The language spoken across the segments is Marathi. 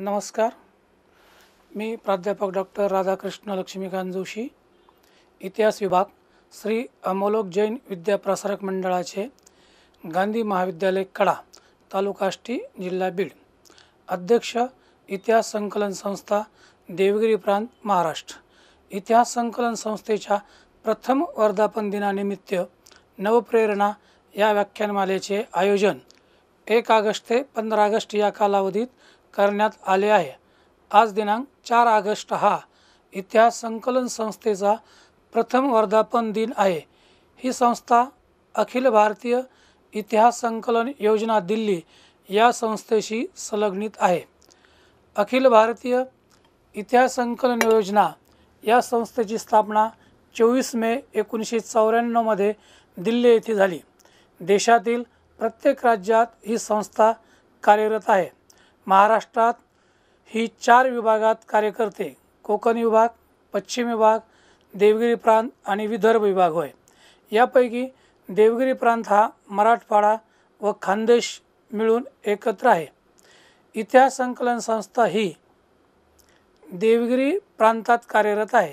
नमस्कार मी प्राध्यापक डॉक्टर राधाकृष्ण लक्ष्मीकांत जोशी इतिहास विभाग श्री अमोलोक जैन विद्याप्रसारक मंडळाचे गांधी महाविद्यालय कडा तालुकाष्टी जिल्हा बीड अध्यक्ष इतिहास संकलन संस्था देवगिरी प्रांत महाराष्ट्र इतिहास संकलन संस्थेच्या प्रथम वर्धापन दिनानिमित्त नवप्रेरणा या व्याख्यानमालेचे आयोजन एक ऑगस्ट ते पंधरा ऑगस्ट या कालावधीत करण्यात आले आहे आज दिनांक चार ऑगस्ट हा इतिहास संकलन संस्थेचा प्रथम वर्धापन दिन आहे ही संस्था अखिल भारतीय इतिहास संकलन योजना दिल्ली या संस्थेशी संलग्नित आहे अखिल भारतीय इतिहास संकलन योजना या संस्थेची स्थापना चोवीस मे एकोणीसशे चौऱ्याण्णवमध्ये दिल्ली येथे झाली देशातील प्रत्येक राज्यात ही संस्था कार्यरत आहे महाराष्ट्रात ही चार विभागात कार्य करते कोकण विभाग पश्चिम विभाग देवगिरी प्रांत आणि विदर्भ विभाग होय यापैकी देवगिरी प्रांत हा मराठवाडा व खानदेश मिळून एकत्र आहे इतिहास संकलन संस्था ही देवगिरी प्रांतात कार्यरत आहे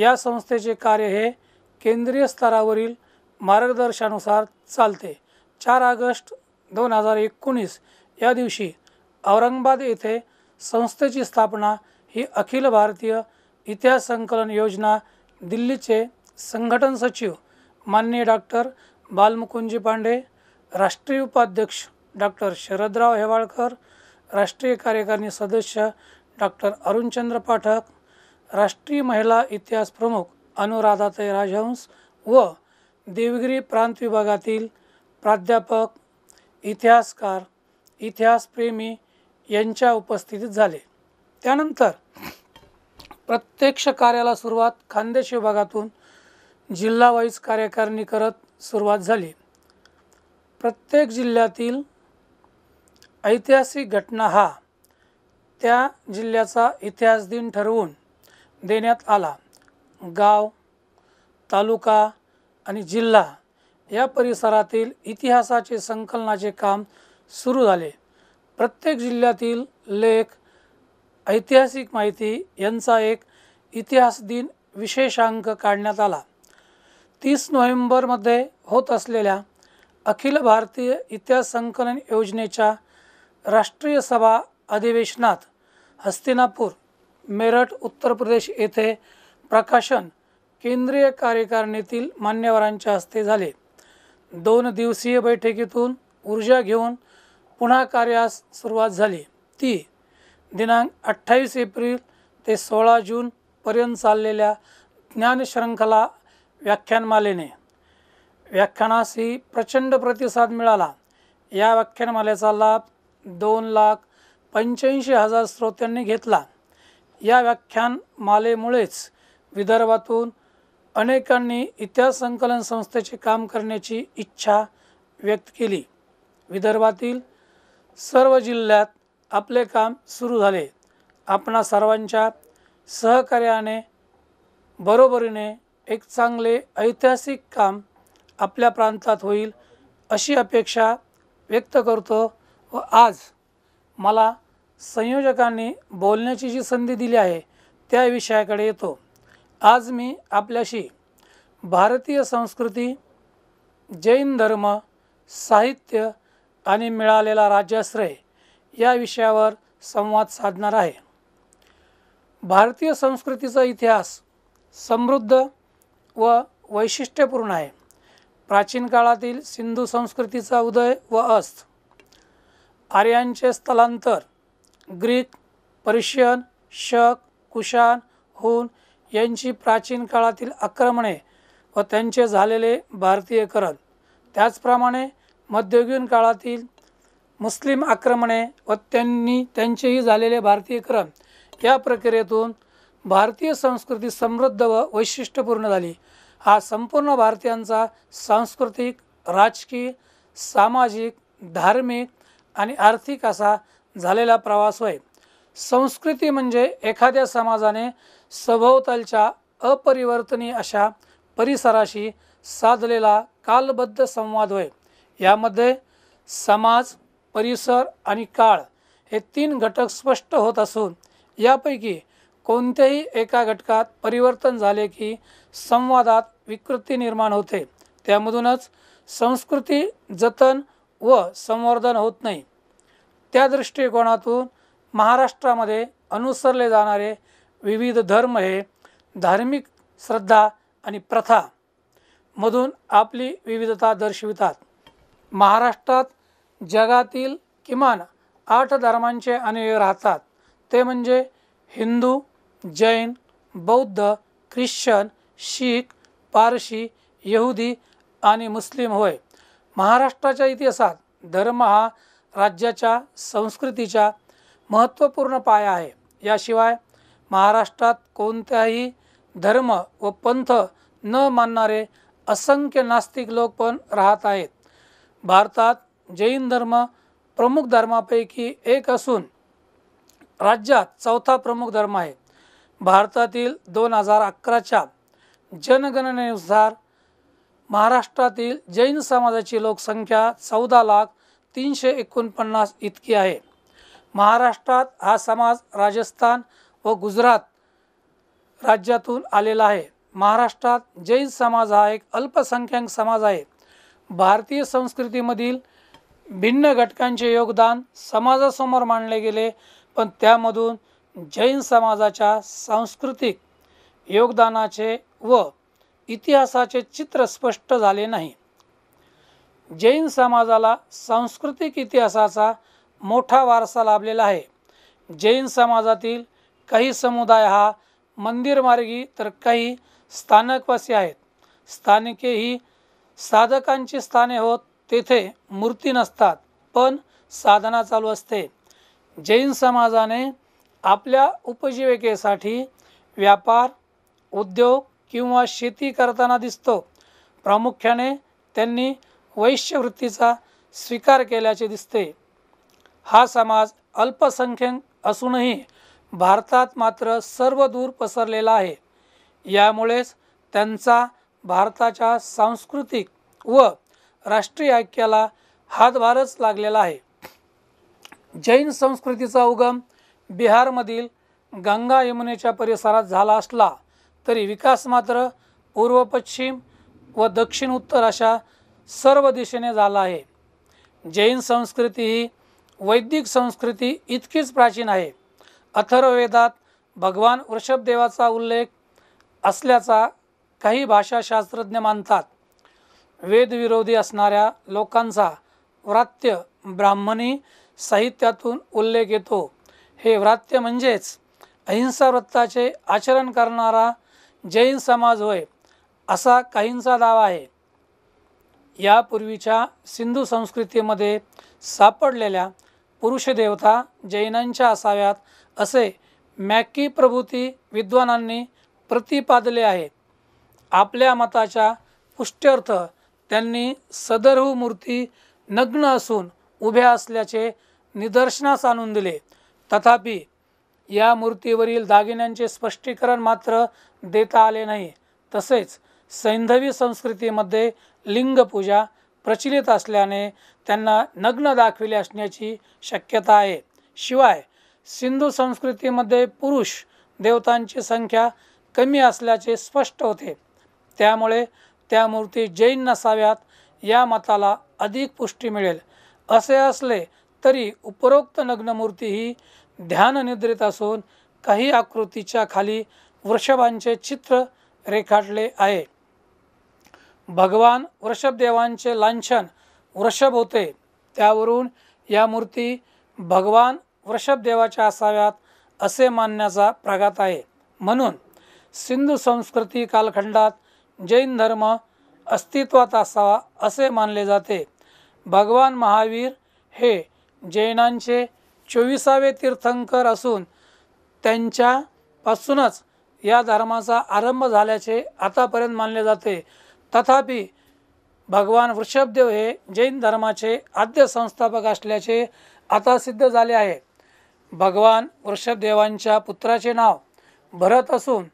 या संस्थेचे कार्य हे केंद्रीय स्तरावरील मार्गदर्शनानुसार चालते चार ऑगस्ट दोन हजार एकोणीस या दिवशी औरंगाबाद येथे संस्थेची स्थापना ही अखिल भारतीय इतिहास संकलन योजना दिल्लीचे संघटन सचिव माननीय डॉक्टर बालमुकुंजी पांडे राष्ट्रीय उपाध्यक्ष डॉक्टर शरदराव हेवाळकर राष्ट्रीय कार्यकारिणी सदस्य डॉक्टर अरुणचंद्र पाठक राष्ट्रीय महिला इतिहास प्रमुख अनुराधाताई राजहंस व देवगिरी प्रांत विभागातील प्राध्यापक इतिहासकार इतिहासप्रेमी यांच्या उपस्थितीत झाले त्यानंतर प्रत्यक्ष कार्याला सुरुवात खानदेश विभागातून जिल्हावाईज कार्यकारिणी करत सुरुवात झाली प्रत्येक जिल्ह्यातील ऐतिहासिक घटना हा त्या जिल्ह्याचा इतिहास दिन ठरवून देण्यात आला गाव तालुका आणि जिल्हा या परिसरातील इतिहासाचे संकलनाचे काम सुरू झाले प्रत्येक जिल्ह्यातील लेख ऐतिहासिक माहिती यांचा एक इतिहास दिन विशेषांक काढण्यात आला तीस नोव्हेंबरमध्ये होत असलेल्या अखिल भारतीय इतिहास संकलन योजनेच्या राष्ट्रीय सभा अधिवेशनात हस्तिनापूर मेरठ उत्तर प्रदेश येथे प्रकाशन केंद्रीय कार्यकारिणीतील मान्यवरांच्या हस्ते झाले दोन दिवसीय बैठकीतून ऊर्जा घेऊन पुन्हा कार्यास सुरुवात झाली ती दिनांक अठ्ठावीस एप्रिल ते सोळा जूनपर्यंत चाललेल्या ज्ञानशृंखला व्याख्यानमालेने व्याख्यानासही प्रचंड प्रतिसाद मिळाला या व्याख्यानमालेचा लाभ दोन लाख पंच्याऐंशी हजार श्रोत्यांनी घेतला या व्याख्यानमालेमुळेच विदर्भातून अनेकांनी इतिहास संकलन संस्थेचे काम करण्याची इच्छा व्यक्त केली विदर्भातील सर्व जिल्ह्यात आपले काम सुरू झाले आपणा सर्वांच्या सहकार्याने बरोबरीने एक चांगले ऐतिहासिक काम आपल्या प्रांतात होईल अशी अपेक्षा व्यक्त करतो व आज मला संयोजकांनी बोलण्याची जी संधी दिली आहे त्या विषयाकडे येतो आज मी आपल्याशी भारतीय संस्कृती जैन धर्म साहित्य आणि मिळालेला राज्याश्रय या विषयावर संवाद साधणार आहे भारतीय संस्कृतीचा इतिहास समृद्ध व वैशिष्ट्यपूर्ण आहे प्राचीन काळातील सिंधू संस्कृतीचा उदय व अस्त आर्यांचे स्थलांतर ग्रीक पर्शियन शक कुशान हून यांची प्राचीन काळातील आक्रमणे व त्यांचे झालेले भारतीयकरण त्याचप्रमाणे मध्ययुगीन काळातील मुस्लिम आक्रमणे व त्यांनी त्यांचेही झालेले क्रम या प्रक्रियेतून भारतीय संस्कृती समृद्ध व वैशिष्ट्यपूर्ण झाली हा संपूर्ण भारतीयांचा सांस्कृतिक राजकीय सामाजिक धार्मिक आणि आर्थिक असा झालेला प्रवास होय संस्कृती म्हणजे एखाद्या समाजाने सभोवतालच्या अपरिवर्तनीय अशा परिसराशी साधलेला कालबद्ध संवाद होय यामध्ये समाज परिसर आणि काळ हे तीन घटक स्पष्ट होत असून यापैकी कोणत्याही एका घटकात परिवर्तन झाले की संवादात विकृती निर्माण होते त्यामधूनच संस्कृती जतन व संवर्धन होत नाही त्या दृष्टिकोनातून महाराष्ट्रामध्ये अनुसरले जाणारे विविध धर्म हे धार्मिक श्रद्धा आणि प्रथा मधून आपली विविधता दर्शवितात महाराष्ट्रात जगातील किमान आठ धर्मांचे अनुयायी राहतात ते म्हणजे हिंदू जैन बौद्ध ख्रिश्चन शीख पारशी यहुदी आणि मुस्लिम होय महाराष्ट्राच्या इतिहासात धर्म हा राज्याच्या संस्कृतीच्या महत्त्वपूर्ण पाया आहे याशिवाय महाराष्ट्रात कोणत्याही धर्म व पंथ न मानणारे असंख्य नास्तिक लोक पण राहत आहेत भारतात जैन धर्म प्रमुख धर्मापैकी एक असून राज्यात चौथा प्रमुख धर्म आहे भारतातील दोन हजार अकराच्या जनगणनेनुसार महाराष्ट्रातील जैन समाजाची लोकसंख्या चौदा लाख तीनशे एकोणपन्नास इतकी आहे महाराष्ट्रात हा समाज राजस्थान व गुजरात राज्यातून आलेला आहे महाराष्ट्रात जैन समाज हा एक अल्पसंख्याक समाज आहे भारतीय संस्कृतीमधील भिन्न घटकांचे योगदान समाजासमोर मांडले गेले पण त्यामधून जैन समाजाच्या सांस्कृतिक योगदानाचे व इतिहासाचे चित्र स्पष्ट झाले नाही जैन समाजाला सांस्कृतिक इतिहासाचा मोठा वारसा लाभलेला आहे जैन समाजातील काही समुदाय हा मंदिरमार्गी तर काही स्थानकवासी आहेत स्थानिके ही साधकांची स्थाने होत तेथे मूर्ती नसतात पण साधना चालू असते जैन समाजाने आपल्या उपजीविकेसाठी व्यापार उद्योग किंवा शेती करताना दिसतो प्रामुख्याने त्यांनी वैश्यवृत्तीचा स्वीकार केल्याचे दिसते हा समाज अल्पसंख्याक असूनही भारतात मात्र सर्व पसरलेला आहे यामुळेच त्यांचा भारताच्या सांस्कृतिक व राष्ट्रीय ऐक्याला हातभारच लागलेला आहे जैन संस्कृतीचा उगम बिहारमधील गंगा यमुनेच्या परिसरात झाला असला तरी विकास मात्र पूर्व पश्चिम व दक्षिण उत्तर अशा सर्व दिशेने झाला आहे जैन संस्कृती ही वैदिक संस्कृती इतकीच प्राचीन आहे अथर्ववेदात भगवान वृषभदेवाचा उल्लेख असल्याचा काही भाषाशास्त्रज्ञ मानतात वेदविरोधी असणाऱ्या लोकांचा व्रात्य ब्राह्मणी साहित्यातून उल्लेख येतो हे व्रात्य म्हणजेच अहिंसा व्रताचे आचरण करणारा जैन समाज होय असा काहींचा दावा आहे यापूर्वीच्या सिंधू संस्कृतीमध्ये सापडलेल्या पुरुषदेवता जैनांच्या असाव्यात असे मॅकी प्रभूती विद्वानांनी प्रतिपादले आहे आपल्या मताच्या पुष्ट्यर्थ त्यांनी सदरहू मूर्ती नग्न असून उभ्या असल्याचे निदर्शनास आणून दिले तथापि या मूर्तीवरील दागिन्यांचे स्पष्टीकरण मात्र देता आले नाही तसेच सैंधवी संस्कृतीमध्ये लिंगपूजा प्रचलित असल्याने त्यांना नग्न दाखविले असण्याची शक्यता आहे शिवाय सिंधू संस्कृतीमध्ये पुरुष देवतांची संख्या कमी असल्याचे स्पष्ट होते त्यामुळे त्या मूर्ती जैन नसाव्यात या मताला अधिक पुष्टी मिळेल असे असले तरी उपरोक्त नग्नमूर्ती ही ध्याननिद्रित असून काही आकृतीच्या खाली वृषभांचे चित्र रेखाटले आहे भगवान वृषभदेवांचे लांछन वृषभ होते त्यावरून या मूर्ती भगवान वृषभदेवाच्या असाव्यात असे मानण्याचा प्रघात आहे म्हणून सिंधू संस्कृती कालखंडात जैन धर्म अस्तित्वात असावा असे मानले जाते भगवान महावीर हे जैनांचे चोवीसावे तीर्थंकर असून त्यांच्यापासूनच या धर्माचा आरंभ झाल्याचे आतापर्यंत मानले जाते तथापि भगवान वृषभदेव हे जैन धर्माचे आद्य संस्थापक असल्याचे आता सिद्ध झाले आहे भगवान वृषभदेवांच्या पुत्राचे नाव भरत असून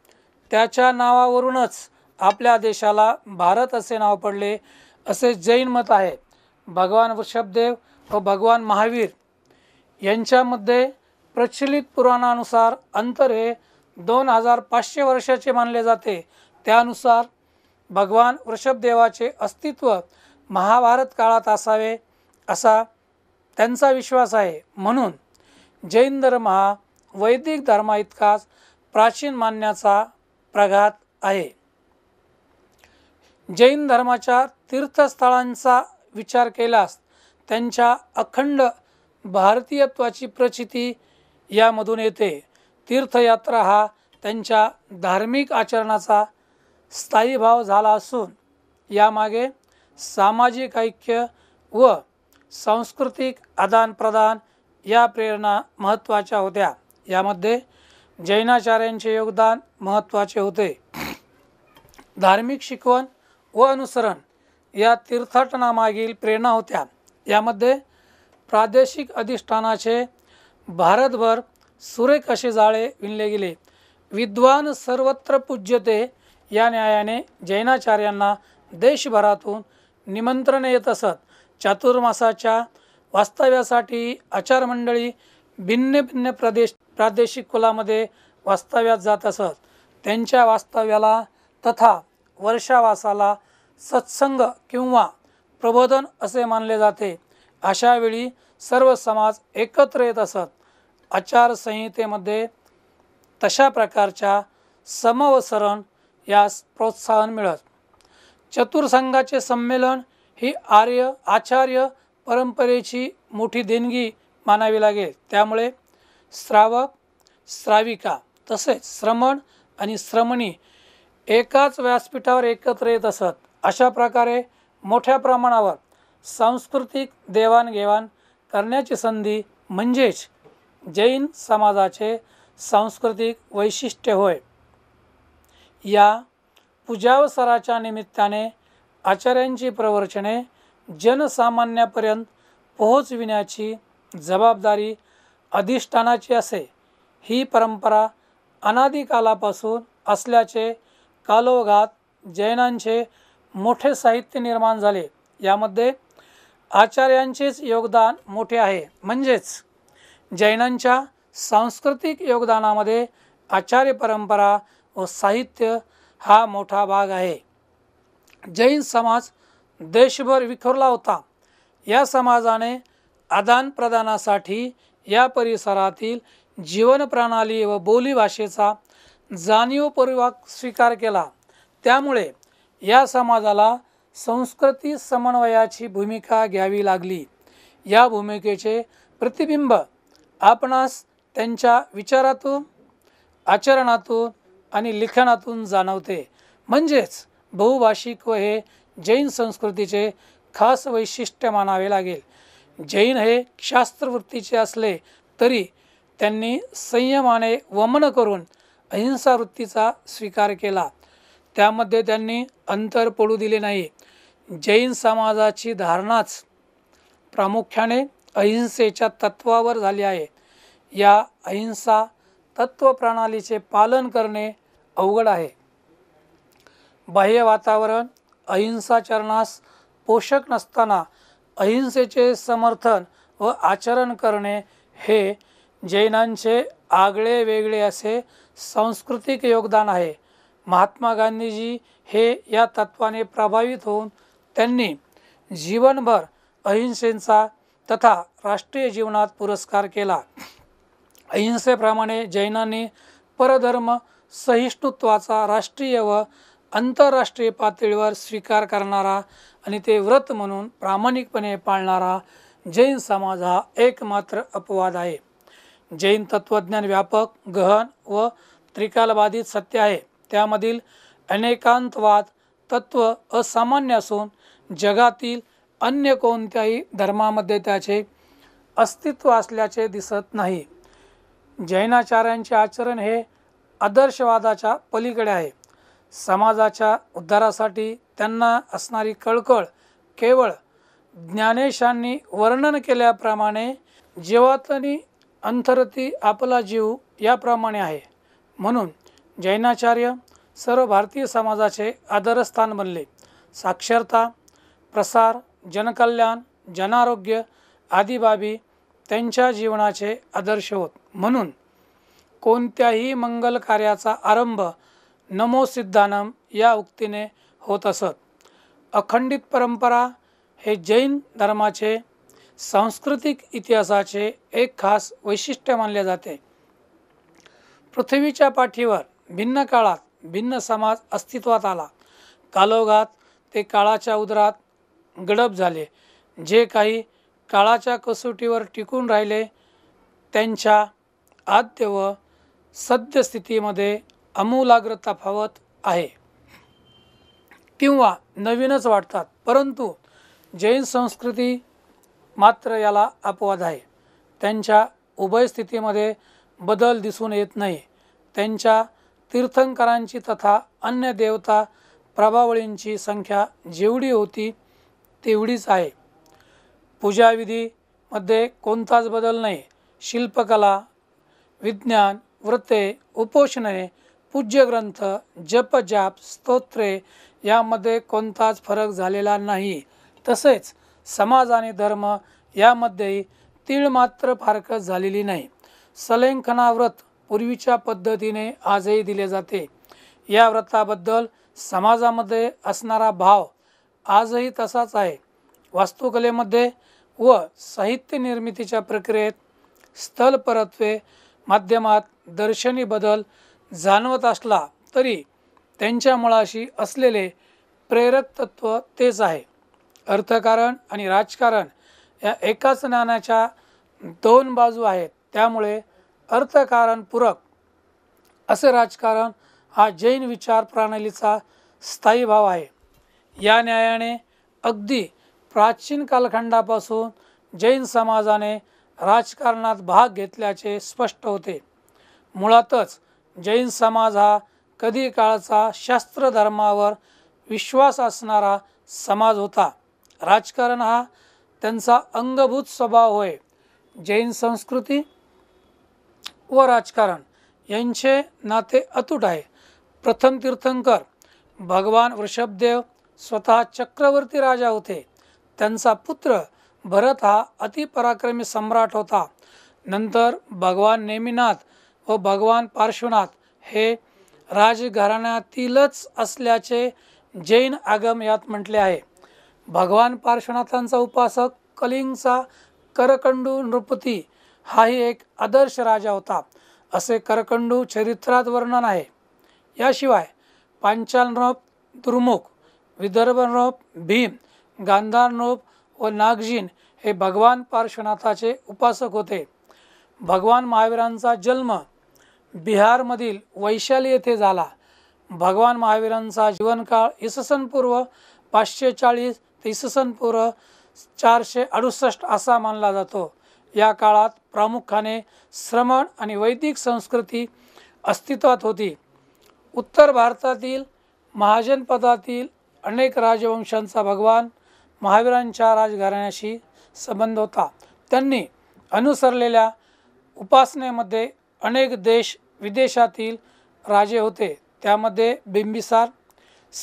त्याच्या नावावरूनच आपल्या देशाला भारत असे नाव पडले असे जैन मत आहे भगवान वृषभदेव व भगवान महावीर यांच्यामध्ये प्रचलित पुराणानुसार अंतर हे दोन हजार पाचशे वर्षाचे मानले जाते त्यानुसार भगवान वृषभदेवाचे अस्तित्व महाभारत काळात असावे असा त्यांचा विश्वास आहे म्हणून जैन धर्म हा वैदिक धर्माइतकाच प्राचीन मानण्याचा प्रघात आहे जैन धर्माच्या तीर्थस्थळांचा विचार केलास त्यांच्या अखंड भारतीयत्वाची प्रचिती यामधून येते तीर्थयात्रा हा त्यांच्या धार्मिक आचरणाचा स्थायी भाव झाला असून यामागे सामाजिक ऐक्य व सांस्कृतिक आदानप्रदान या प्रेरणा महत्त्वाच्या होत्या यामध्ये जैनाचार्यांचे योगदान महत्त्वाचे होते धार्मिक शिकवण व अनुसरण या तीर्थाटनामागील प्रेरणा होत्या यामध्ये प्रादेशिक अधिष्ठानाचे भारतभर सुरेख असे जाळे विणले गेले विद्वान सर्वत्र पूज्यते या न्यायाने जैनाचार्यांना देशभरातून निमंत्रण येत असत चातुर्मासाच्या वास्तव्यासाठी आचारमंडळी भिन्न भिन्न प्रदेश प्रादेशिक कुलामध्ये वास्तव्यात जात असत त्यांच्या वास्तव्याला तथा वर्षावासाला सत्संग किंवा प्रबोधन असे मानले जाते अशावेळी सर्व समाज एकत्र येत असत आचारसंहितेमध्ये तशा प्रकारच्या समवसरण यास प्रोत्साहन मिळत चतुर्संघाचे संमेलन ही आर्य आचार्य परंपरेची मोठी देणगी मानावी लागेल त्यामुळे श्रावक श्राविका तसेच श्रमण आणि श्रमणी एकाच व्यासपीठावर एकत्र येत असत अशा प्रकारे मोठ्या प्रमाणावर सांस्कृतिक देवाणघेवाण करण्याची संधी म्हणजेच जैन समाजाचे सांस्कृतिक वैशिष्ट्य होय या पूजावसराच्या निमित्ताने आचार्यांची प्रवर्चने जनसामान्यापर्यंत पोहोचविण्याची जबाबदारी अधिष्ठानाची असे ही परंपरा अनादिकालापासून असल्याचे कालोघात जैनांचे मोठे साहित्य निर्माण झाले यामध्ये आचार्यांचेच योगदान मोठे आहे म्हणजेच जैनांच्या सांस्कृतिक योगदानामध्ये आचार्य परंपरा व साहित्य हा मोठा भाग आहे जैन समाज देशभर विखुरला होता या समाजाने आदानप्रदानासाठी या परिसरातील जीवनप्रणाली व बोलीभाषेचा जाणीवपूर्वक स्वीकार केला त्यामुळे या समाजाला संस्कृती समन्वयाची भूमिका घ्यावी लागली या भूमिकेचे प्रतिबिंब आपणास त्यांच्या विचारातून आचरणातून आणि लिखाणातून जाणवते म्हणजेच बहुभाषिक व हे जैन संस्कृतीचे खास वैशिष्ट्य मानावे लागेल जैन हे शास्त्रवृत्तीचे असले तरी त्यांनी संयमाने वमन करून अहिंसा वृत्तीचा स्वीकार केला त्यामध्ये त्यांनी अंतर पडू दिले नाही जैन समाजाची धारणाच प्रामुख्याने अहिंसेच्या तत्वावर झाली आहे या अहिंसा तत्व पालन करणे अवघड आहे बाह्य वातावरण अहिंसाचरणास पोषक नसताना अहिंसेचे समर्थन व आचरण करणे हे जैनांचे आगळे वेगळे असे सांस्कृतिक योगदान आहे महात्मा गांधीजी हे या तत्वाने प्रभावित होऊन त्यांनी जीवनभर अहिंसेचा तथा राष्ट्रीय जीवनात पुरस्कार केला अहिंसेप्रमाणे जैनांनी परधर्म सहिष्णुत्वाचा राष्ट्रीय व आंतरराष्ट्रीय पातळीवर स्वीकार करणारा आणि ते व्रत म्हणून प्रामाणिकपणे पाळणारा जैन समाज हा एकमात्र अपवाद आहे जैन तत्वज्ञान व्यापक गहन व त्रिकालबाधित सत्य आहे त्यामधील अनेकांतवाद तत्व असामान्य असून जगातील अन्य कोणत्याही धर्मामध्ये त्याचे अस्तित्व असल्याचे दिसत नाही जैनाचार्यांचे आचरण हे आदर्शवादाच्या पलीकडे आहे समाजाच्या उद्धारासाठी त्यांना असणारी कळकळ केवळ ज्ञानेशांनी वर्णन केल्याप्रमाणे जीवातनी अंतरती आपला जीव याप्रमाणे आहे म्हणून जैनाचार्य सर्व भारतीय समाजाचे आदरस्थान बनले साक्षरता प्रसार जनकल्याण जनारोग्य आदी बाबी त्यांच्या जीवनाचे आदर्श होत म्हणून कोणत्याही मंगल कार्याचा आरंभ नमो सिद्धानम या उक्तीने होत असत अखंडित परंपरा हे जैन धर्माचे सांस्कृतिक इतिहासाचे एक खास वैशिष्ट्य मानले जाते पृथ्वीच्या पाठीवर भिन्न काळात भिन्न समाज अस्तित्वात आला कालोगात ते काळाच्या उदरात गडप झाले जे काही काळाच्या कसोटीवर टिकून राहिले त्यांच्या आद्य व सद्यस्थितीमध्ये अमूलाग्र तफावत आहे किंवा नवीनच वाटतात परंतु जैन संस्कृती मात्र याला अपवाद आहे त्यांच्या उभयस्थितीमध्ये बदल दिसून येत नाही त्यांच्या तीर्थंकरांची तथा अन्य देवता प्रभावळींची संख्या जेवढी होती तेवढीच आहे पूजाविधीमध्ये कोणताच बदल नाही शिल्पकला विज्ञान व्रते उपोषणे पूज्यग्रंथ जपजाप स्तोत्रे यामध्ये कोणताच फरक झालेला नाही तसेच समाज आणि धर्म यामध्येही तीळ मात्र फारकत झालेली नाही सलेंखना व्रत पूर्वीच्या पद्धतीने आजही दिले जाते या व्रताबद्दल समाजामध्ये असणारा भाव आजही तसाच आहे वास्तुकलेमध्ये व साहित्य निर्मितीच्या प्रक्रियेत स्थल परत्वे माध्यमात दर्शनी बदल जाणवत असला तरी त्यांच्या मुळाशी असलेले प्रेरक तत्व तेच आहे अर्थकारण आणि राजकारण या एकाच नाण्याच्या दोन बाजू आहेत त्यामुळे अर्थकारणपूरक असे राजकारण हा जैन विचार प्रणालीचा स्थायी भाव आहे या न्यायाने अगदी प्राचीन कालखंडापासून जैन समाजाने राजकारणात भाग घेतल्याचे स्पष्ट होते मुळातच जैन समाज हा कधी काळचा शास्त्र धर्मावर विश्वास असणारा समाज होता राजकारण हा त्यांचा अंगभूत स्वभाव होय जैन संस्कृती व राजकारण यांचे नाते अतूट आहे प्रथम तीर्थंकर भगवान वृषभदेव स्वतः चक्रवर्ती राजा होते त्यांचा पुत्र भरत हा अतिपराक्रमी सम्राट होता नंतर भगवान नेमिनाथ व भगवान पार्श्वनाथ हे राजघराण्यातीलच असल्याचे जैन आगम यात म्हटले आहे भगवान पार्श्वनाथांचा उपासक कलिंगचा करकंडू नृपती हाही एक आदर्श राजा होता असे करकंडू चरित्रात वर्णन आहे याशिवाय पांचाल नृप दुर्मुख विदर्भ नृप भीम गांधार नृप व नागजीन हे भगवान पार्श्वनाथाचे उपासक होते भगवान महावीरांचा जन्म बिहारमधील वैशाली येथे झाला भगवान महावीरांचा जीवनकाळ इससनपूर्व पाचशे चाळीस इसन पूर्व चारशे अडुसष्ट असा मानला जातो या काळात प्रामुख्याने श्रमण आणि वैदिक संस्कृती अस्तित्वात होती उत्तर भारतातील महाजनपदातील अनेक राजवंशांचा भगवान महावीरांच्या राजघराण्याशी संबंध होता त्यांनी अनुसरलेल्या उपासनेमध्ये अनेक देश विदेशातील राजे होते त्यामध्ये बिंबिसार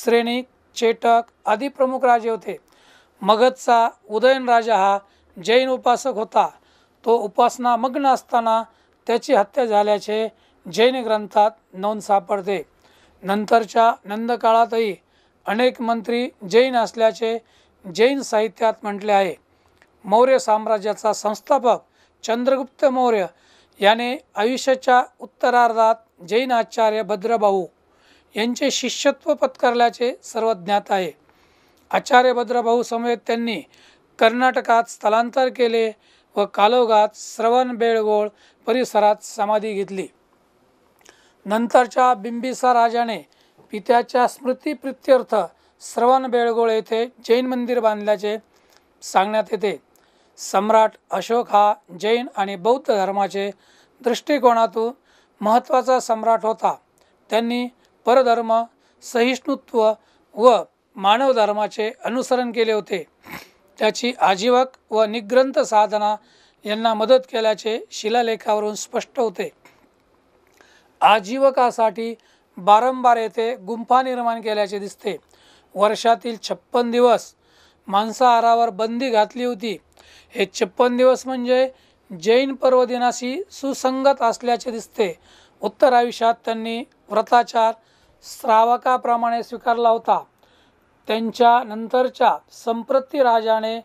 श्रेणिक चेटक आदी प्रमुख राजे होते मगधचा उदयनराजा हा जैन उपासक होता तो उपासना मग्न असताना त्याची हत्या झाल्याचे जैन ग्रंथात नोंद सापडते नंतरच्या नंदकाळातही अनेक मंत्री जैन असल्याचे जैन साहित्यात म्हटले आहे मौर्य साम्राज्याचा संस्थापक चंद्रगुप्त मौर्य याने आयुष्याच्या उत्तरार्धात जैन आचार्य भद्रभाऊ यांचे शिष्यत्व पत्करल्याचे सर्व ज्ञात आहे आचार्यभद्रभाऊ समेत त्यांनी कर्नाटकात स्थलांतर केले व कालोगात श्रवणबेळगोळ परिसरात समाधी घेतली नंतरच्या बिंबिसा राजाने पित्याच्या स्मृतीप्रित्यर्थ श्रवणबेळगोळ येथे जैन मंदिर बांधल्याचे सांगण्यात येते सम्राट अशोक हा जैन आणि बौद्ध धर्माचे दृष्टिकोनातून महत्त्वाचा सम्राट होता त्यांनी परधर्म सहिष्णुत्व व मानव धर्माचे अनुसरण केले होते त्याची आजीवक व निग्रंथ साधना यांना मदत केल्याचे शिलालेखावरून स्पष्ट होते आजीवकासाठी बारंबार येथे गुंफा निर्माण केल्याचे दिसते वर्षातील छप्पन दिवस मांसाहारावर बंदी घातली होती हे छप्पन दिवस म्हणजे जैन पर्व दिनाशी सुसंगत असल्याचे दिसते उत्तर आयुष्यात त्यांनी व्रताचार श्रावकाप्रमाणे स्वीकारला होता त्यांच्या नंतरच्या संप्रती राजाने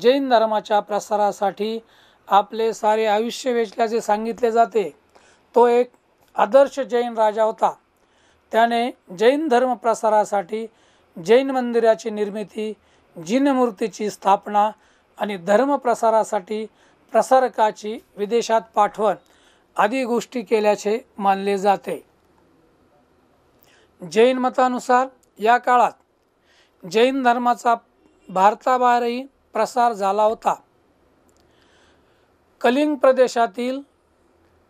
जैन धर्माच्या प्रसारासाठी आपले सारे आयुष्य वेचल्याचे सांगितले जाते तो एक आदर्श जैन राजा होता त्याने जैन धर्म प्रसारासाठी जैन मंदिराची निर्मिती जिन मूर्तीची स्थापना आणि धर्मप्रसारासाठी प्रसारकाची विदेशात पाठवण आदी गोष्टी केल्याचे मानले जाते जैन मतानुसार या काळात जैन धर्माचा भारताबाहेरही प्रसार झाला होता कलिंग प्रदेशातील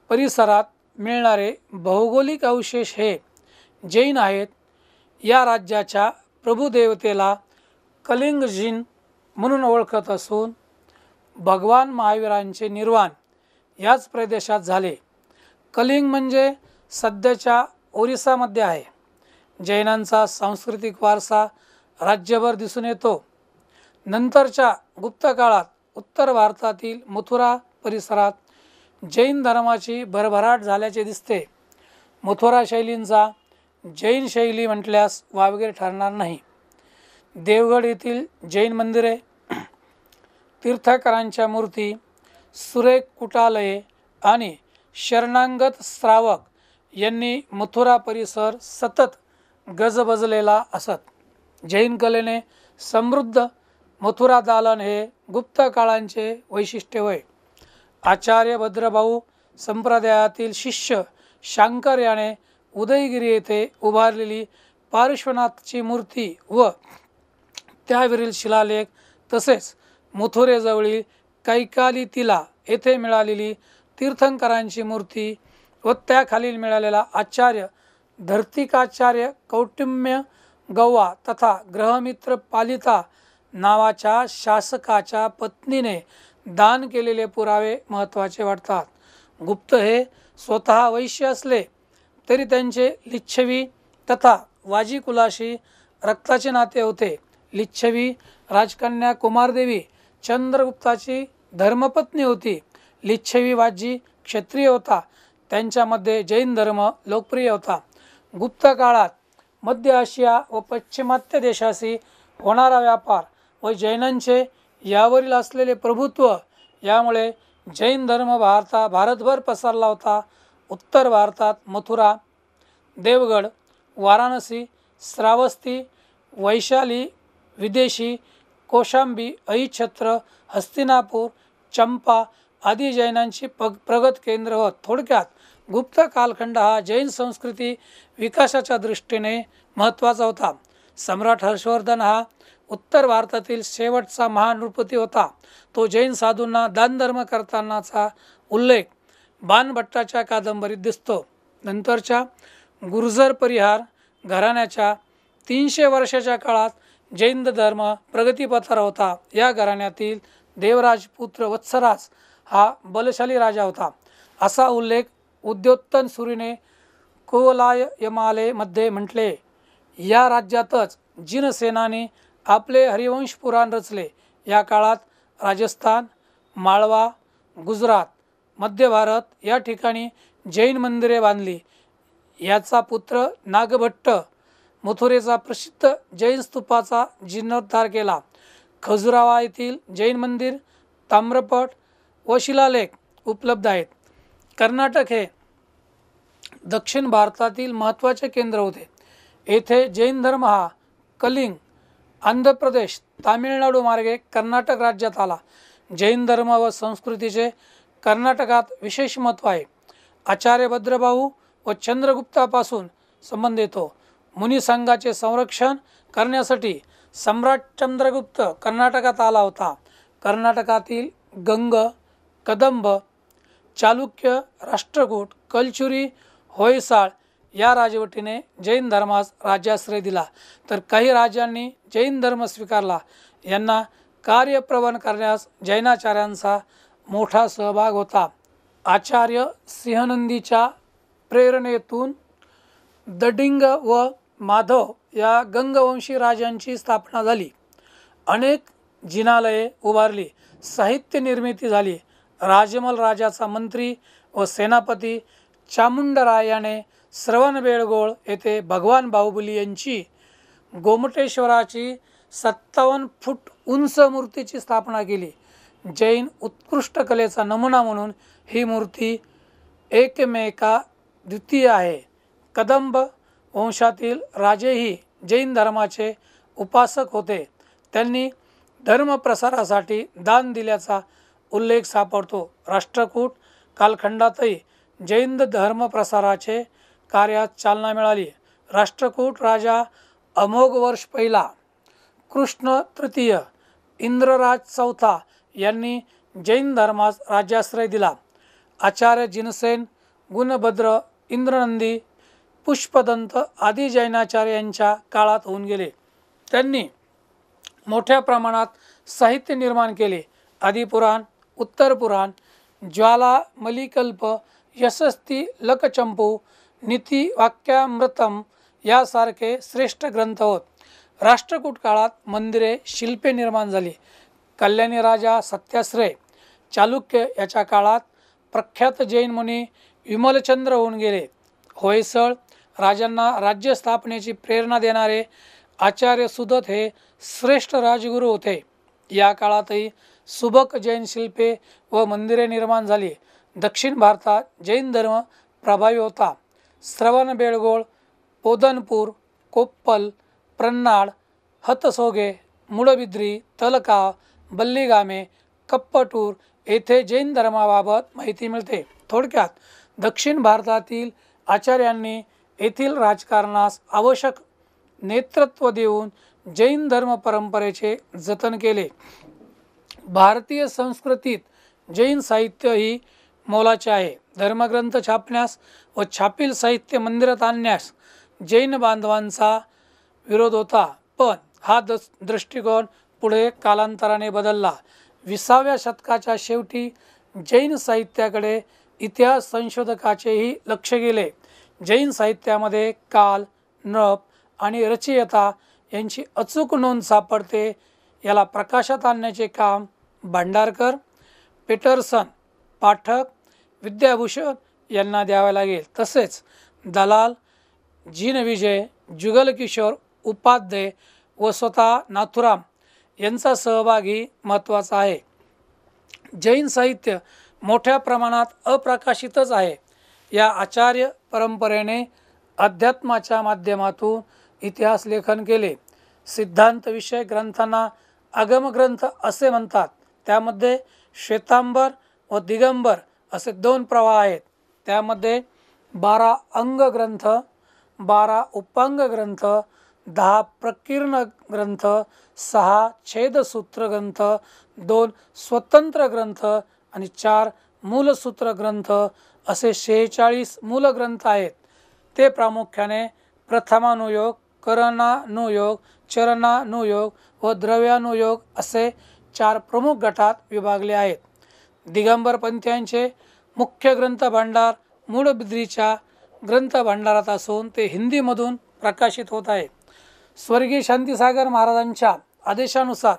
परिसरात मिळणारे भौगोलिक अवशेष हे जैन आहेत या राज्याच्या प्रभुदेवतेला कलिंगजीन म्हणून ओळखत असून भगवान महावीरांचे निर्वाण याच प्रदेशात झाले कलिंग म्हणजे सध्याच्या ओरिसामध्ये आहे जैनांचा सांस्कृतिक वारसा राज्यभर दिसून येतो नंतरच्या गुप्त काळात उत्तर भारतातील मथुरा परिसरात जैन धर्माची भरभराट झाल्याचे दिसते मथुरा शैलींचा जैन शैली म्हटल्यास वावगेर ठरणार नाही देवगड येथील जैन मंदिरे तीर्थकरांच्या मूर्ती सुरेख कुटालये आणि शरणांगत श्रावक यांनी मथुरा परिसर सतत गजबजलेला असत जैन कलेने समृद्ध मथुरा दालन हे गुप्त काळांचे वैशिष्ट्य होय आचार्य भद्रभाऊ संप्रदायातील शिष्य शंकर याने उदयगिरी येथे उभारलेली पार्श्वनाथची मूर्ती व त्यावरील शिलालेख तसेच मथुरेजवळील कैकाली तिला येथे मिळालेली तीर्थंकरांची मूर्ती व त्याखालील मिळालेला आचार्य धर्तिकाचार्य कौटुंब्य गव्वा तथा ग्रहमित्र पालिता नावाच्या शासकाच्या पत्नीने दान केलेले पुरावे महत्त्वाचे वाटतात गुप्त हे स्वतः वैश्य असले तरी त्यांचे लिच्छवी तथा वाजी कुलाशी रक्ताचे नाते होते लिच्छवी राजकन्या कुमारदेवी चंद्रगुप्ताची धर्मपत्नी होती लिच्छवी वाजी क्षत्रिय होता त्यांच्यामध्ये जैन धर्म लोकप्रिय होता गुप्त काळात मध्य आशिया व पश्चिमात्य देशाशी होणारा व्यापार व जैनांचे यावरील असलेले प्रभुत्व यामुळे जैन धर्म भारता भारतभर पसरला होता उत्तर भारतात मथुरा देवगड वाराणसी श्रावस्ती वैशाली विदेशी कोशांबी अहिछत्र हस्तिनापूर चंपा आदी जैनांची पग प्रगत केंद्र होत थोडक्यात गुप्त कालखंड हा जैन संस्कृती विकासाच्या दृष्टीने महत्त्वाचा होता सम्राट हर्षवर्धन हा उत्तर भारतातील शेवटचा महान नृपती होता तो जैन साधूंना दानधर्म करतानाचा उल्लेख बाणभट्टाच्या कादंबरीत दिसतो नंतरच्या गुर्जर परिहार घराण्याच्या तीनशे वर्षाच्या काळात जैन धर्म प्रगतीपथावर होता या घराण्यातील देवराजपुत्र वत्सराज हा बलशाली राजा होता असा उल्लेख उद्योत्तन सुरीने मध्ये म्हटले या राज्यातच जिनसेनाने आपले हरिवंश पुराण रचले या काळात राजस्थान माळवा गुजरात मध्य भारत या ठिकाणी जैन मंदिरे बांधली याचा पुत्र नागभट्ट मथुरेचा प्रसिद्ध जैन स्तूपाचा जीर्णोद्धार केला खजुरावा येथील जैन मंदिर ताम्रपट व शिलालेख उपलब्ध आहेत कर्नाटक हे दक्षिण भारतातील महत्त्वाचे केंद्र होते येथे जैन धर्म हा कलिंग आंध्र प्रदेश तामिळनाडू मार्गे कर्नाटक राज्यात आला जैन धर्म व संस्कृतीचे कर्नाटकात विशेष महत्त्व आहे आचार्य भद्रभाऊ व चंद्रगुप्तापासून संबंध येतो मुनिसंघाचे संघाचे संरक्षण करण्यासाठी सम्राट चंद्रगुप्त कर्नाटकात आला होता कर्नाटकातील गंग कदंब चालुक्य राष्ट्रकूट कलचुरी होयसाळ या राजवटीने जैन धर्मास राज्याश्रय दिला तर काही राजांनी जैन धर्म स्वीकारला यांना कार्यप्रवण करण्यास जैनाचार्यांचा मोठा सहभाग होता आचार्य सिंहनंदीच्या प्रेरणेतून दडिंग व माधव या गंगवंशी राजांची स्थापना झाली अनेक जिनालये उभारली साहित्य निर्मिती झाली राजमल राजाचा मंत्री व सेनापती चामुंडरायाने याने श्रवणबेळगोळ येथे भगवान बाहुबली यांची गोमटेश्वराची सत्तावन्न फूट उंच मूर्तीची स्थापना केली जैन उत्कृष्ट कलेचा नमुना म्हणून ही मूर्ती एकमेका द्वितीय आहे कदंब वंशातील राजेही जैन धर्माचे उपासक होते त्यांनी धर्मप्रसारासाठी दान दिल्याचा उल्लेख सापडतो राष्ट्रकूट कालखंडातही जैन धर्मप्रसाराचे कार्यात चालना मिळाली राष्ट्रकूट राजा अमोघ वर्ष पहिला कृष्ण तृतीय इंद्रराज चौथा यांनी जैन धर्मास राज्याश्रय दिला आचार्य जिनसेन गुणभद्र इंद्रनंदी पुष्पदंत आदी जैनाचार्य यांच्या काळात होऊन गेले त्यांनी मोठ्या प्रमाणात साहित्य निर्माण केले आदिपुराण उत्तर पुराण ज्वाला मलिकल्प यशस्ती लकचंपू नीती वाक्यामृतम यासारखे श्रेष्ठ ग्रंथ होत राष्ट्रकूट काळात मंदिरे शिल्पे निर्माण झाली कल्याणी राजा सत्याश्रय चालुक्य याच्या काळात प्रख्यात जैन मुनी विमलचंद्र होऊन गेले होयसळ राजांना राज्य स्थापनेची प्रेरणा देणारे आचार्य सुदत हे श्रेष्ठ राजगुरू होते या काळातही सुबक जैन शिल्पे व मंदिरे निर्माण झाली दक्षिण भारतात जैन धर्म प्रभावी होता श्रवणबेळगोळ पोदनपूर कोप्पल प्रन्नाळ हतसोगे मुळबिद्री तलकाव बल्लीगामे कप्पटूर येथे जैन धर्माबाबत माहिती मिळते थोडक्यात दक्षिण भारतातील आचार्यांनी येथील राजकारणास आवश्यक नेतृत्व देऊन जैन धर्म परंपरेचे जतन केले भारतीय संस्कृतीत जैन साहित्य ही मोलाचे आहे धर्मग्रंथ छापण्यास व छापील साहित्य मंदिरात आणण्यास जैन बांधवांचा विरोध होता पण हा दस दृष्टिकोन पुढे कालांतराने बदलला विसाव्या शतकाच्या शेवटी जैन साहित्याकडे इतिहास संशोधकाचेही लक्ष गेले जैन साहित्यामध्ये काल नप आणि रचयता यांची अचूक नोंद सापडते याला प्रकाशात आणण्याचे काम भांडारकर पीटरसन पाठक विद्याभूषण यांना द्यावा लागेल तसेच दलाल जिनविजय जुगलकिशोर उपाध्याय व स्वतः नाथुराम यांचा सहभागी महत्त्वाचा आहे जैन साहित्य मोठ्या प्रमाणात अप्रकाशितच आहे या आचार्य परंपरेने अध्यात्माच्या माध्यमातून इतिहास लेखन केले सिद्धांतविषयक ग्रंथांना आगमग्रंथ असे म्हणतात त्यामध्ये श्वेतांबर व दिगंबर असे दोन प्रवाह आहेत त्यामध्ये बारा अंग ग्रंथ बारा उपांग ग्रंथ दहा प्रकीर्ण ग्रंथ सहा छेदसूत्र ग्रंथ दोन स्वतंत्र ग्रंथ आणि चार मूलसूत्र ग्रंथ असे शेहेचाळीस ग्रंथ आहेत ते प्रामुख्याने प्रथमानुयोग करणानुयोग चरणानुयोग व द्रव्यानुयोग असे चार प्रमुख गटात विभागले आहेत दिगंबर पंथ्यांचे मुख्य ग्रंथ भांडार मूळबिद्रीच्या ग्रंथ भांडारात असून ते हिंदीमधून प्रकाशित होत आहे स्वर्गीय शांतीसागर महाराजांच्या आदेशानुसार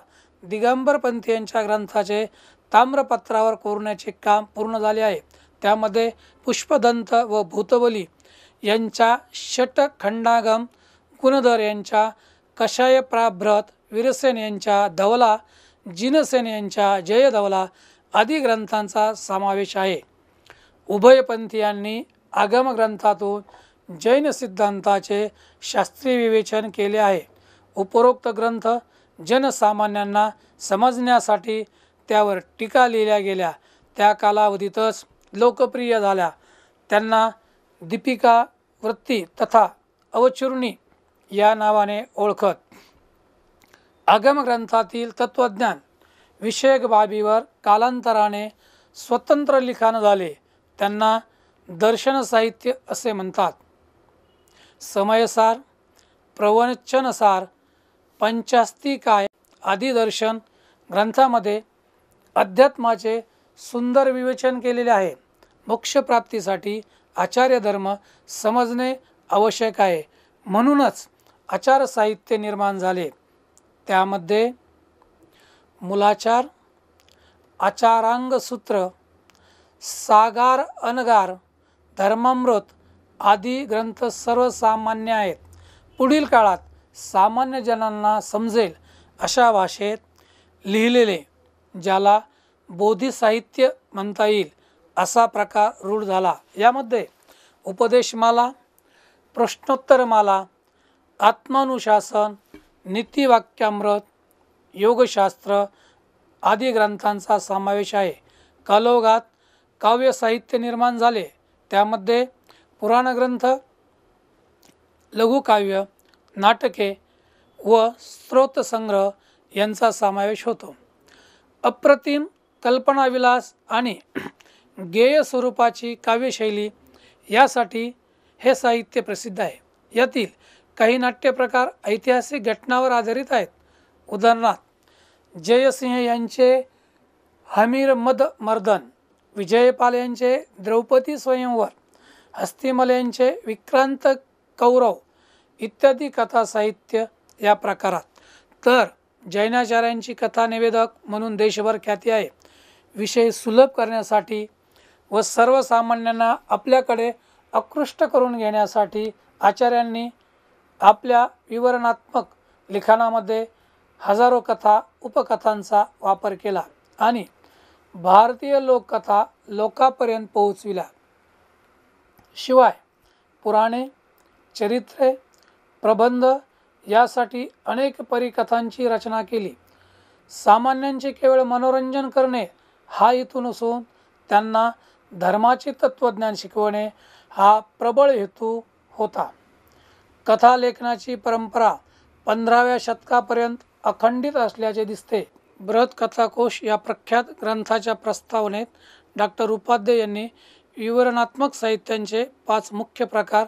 दिगंबर पंथीयांच्या ग्रंथाचे ताम्रपत्रावर कोरण्याचे काम पूर्ण झाले आहे त्यामध्ये पुष्पदंत व भूतबली यांच्या षटखंडागम गुणधर यांच्या कषायप्राभ्रत वीरसेन यांच्या धवला जिनसेन यांच्या जयधवला आदी ग्रंथांचा समावेश आहे उभयपंथीयांनी आगमग्रंथातून जैन सिद्धांताचे शास्त्रीय विवेचन केले आहे उपरोक्त ग्रंथ जनसामान्यांना समजण्यासाठी त्यावर टीका लिहिल्या गेल्या त्या कालावधीतच लोकप्रिय झाल्या त्यांना दीपिका वृत्ती तथा अवचूर्णी या नावाने ओळखत आगमग्रंथातील तत्त्वज्ञान विषयक बाबीवर कालांतराने स्वतंत्र लिखाण झाले त्यांना दर्शन साहित्य असे म्हणतात समयसार प्रवचनसार पंचास्तिकाय आदी दर्शन ग्रंथामध्ये अध्यात्माचे सुंदर विवेचन केलेले आहे मोक्षप्राप्तीसाठी आचार्यधर्म समजणे आवश्यक आहे म्हणूनच आचार साहित्य निर्माण झाले त्यामध्ये मुलाचार आचारांगसूत्र सागार अनगार धर्मामृत आदी ग्रंथ सर्वसामान्य आहेत पुढील काळात सामान्य जनांना समजेल अशा भाषेत लिहिलेले ज्याला बोधी साहित्य म्हणता येईल असा प्रकार रूढ झाला यामध्ये उपदेशमाला प्रश्नोत्तरमाला आत्मानुशासन नीतिवाक्यामृत योगशास्त्र आदी ग्रंथांचा समावेश आहे कालोगात काव्य साहित्य निर्माण झाले त्यामध्ये पुराणग्रंथ लघुकाव्य नाटके व संग्रह यांचा समावेश होतो अप्रतिम कल्पनाविलास आणि गेय स्वरूपाची काव्यशैली यासाठी हे साहित्य प्रसिद्ध आहे यातील काही नाट्यप्रकार ऐतिहासिक घटनावर आधारित आहेत उदाहरणार्थ जयसिंह यांचे हमीर मद मर्दन विजयपाल यांचे द्रौपदी स्वयंवर हस्तिमल यांचे विक्रांत कौरव इत्यादी कथा साहित्य या प्रकारात तर जैनाचार्यांची कथा निवेदक म्हणून देशभर ख्याती आहे विषय सुलभ करण्यासाठी व सर्वसामान्यांना आपल्याकडे आकृष्ट करून घेण्यासाठी आचार्यांनी आपल्या विवरणात्मक लिखाणामध्ये हजारो कथा उपकथांचा वापर केला आणि भारतीय लोककथा लोकापर्यंत पोहोचविल्या शिवाय पुराणे चरित्रे प्रबंध यासाठी अनेक परिकथांची रचना केली सामान्यांचे केवळ मनोरंजन करणे हा हेतू नसून त्यांना धर्माचे तत्त्वज्ञान शिकवणे हा प्रबळ हेतू होता कथालेखनाची परंपरा पंधराव्या शतकापर्यंत अखंडित असल्याचे दिसते बृहत कथाकोश या प्रख्यात ग्रंथाच्या प्रस्तावनेत डॉक्टर उपाध्ये यांनी विवरणात्मक साहित्यांचे पाच मुख्य प्रकार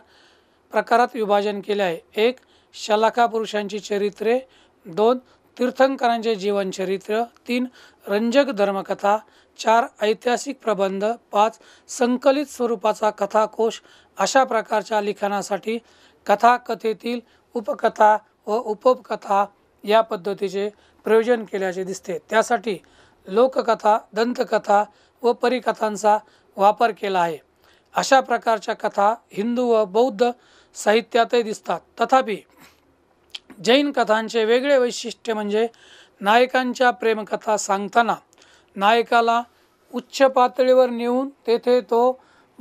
प्रकारात विभाजन केले आहे एक शलाखा पुरुषांची चरित्रे दोन तीर्थंकरांचे जीवनचरित्र तीन रंजक धर्मकथा चार ऐतिहासिक प्रबंध पाच संकलित स्वरूपाचा कथाकोश अशा प्रकारच्या लिखाणासाठी कथाकथेतील उपकथा व उपोपकथा या पद्धतीचे प्रयोजन केल्याचे दिसते त्यासाठी लोककथा दंतकथा व परिकथांचा वापर केला आहे अशा प्रकारच्या कथा हिंदू व बौद्ध साहित्यातही दिसतात तथापि जैन कथांचे वेगळे वैशिष्ट्य म्हणजे नायकांच्या प्रेमकथा सांगताना नायकाला उच्च पातळीवर नेऊन तेथे तो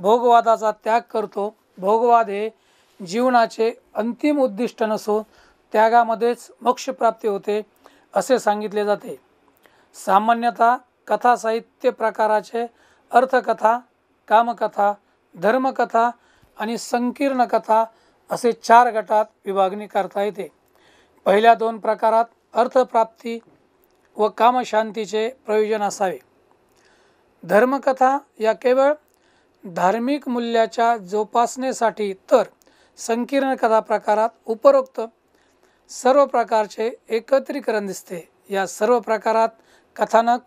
भोगवादाचा त्याग करतो भोगवाद हे जीवनाचे अंतिम उद्दिष्ट नसून त्यागामध्येच मोक्षप्राप्ती होते असे सांगितले जाते सामान्यतः कथा साहित्य प्रकाराचे अर्थकथा कामकथा धर्मकथा आणि संकीर्ण कथा असे चार गटात विभागणी करता येते पहिल्या दोन प्रकारात अर्थप्राप्ती व कामशांतीचे प्रयोजन असावे धर्मकथा या केवळ धार्मिक मूल्याच्या जोपासनेसाठी तर संकीर्ण कथा प्रकारात उपरोक्त सर्व प्रकारचे एकत्रीकरण दिसते या सर्व प्रकारात कथानक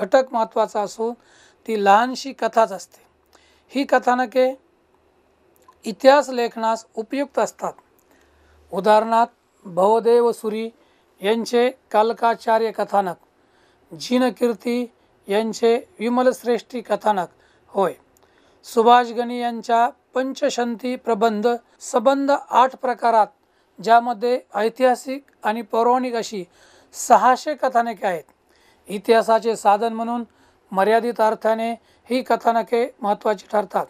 घटक महत्त्वाचा असून ती लहानशी कथाच असते ही कथानके इतिहास लेखनास उपयुक्त असतात उदाहरणार्थ भवदेव सुरी यांचे कालकाचार्य कथानक जिनकीर्ती यांचे विमलश्रेष्ठी कथानक होय सुभाष गणी यांच्या पंचशंती प्रबंध सबंध आठ प्रकारात ज्यामध्ये ऐतिहासिक आणि पौराणिक अशी सहाशे कथानके आहेत इतिहासाचे साधन म्हणून मर्यादित अर्थाने ही कथानके महत्त्वाची ठरतात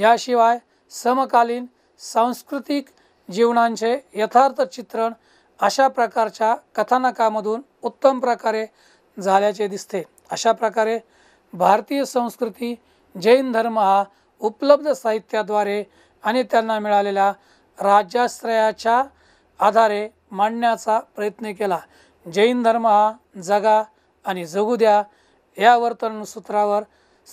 याशिवाय समकालीन सांस्कृतिक जीवनांचे यथार्थ चित्रण अशा प्रकारच्या कथानकामधून उत्तम प्रकारे झाल्याचे दिसते अशा प्रकारे भारतीय संस्कृती जैन धर्म हा उपलब्ध साहित्याद्वारे आणि त्यांना मिळालेल्या राज्याश्रयाच्या आधारे मांडण्याचा प्रयत्न केला जैन धर्म हा जगा आणि जगू द्या या वर्तनसूत्रावर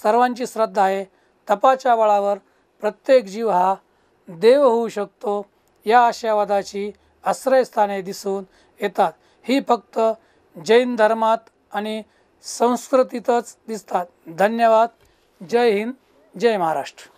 सर्वांची श्रद्धा आहे तपाच्या बळावर प्रत्येक जीव हा देव होऊ शकतो या आशावादाची आश्रयस्थाने दिसून येतात ही फक्त जैन धर्मात आणि संस्कृतीतच दिसतात धन्यवाद जय हिंद जय महाराष्ट्र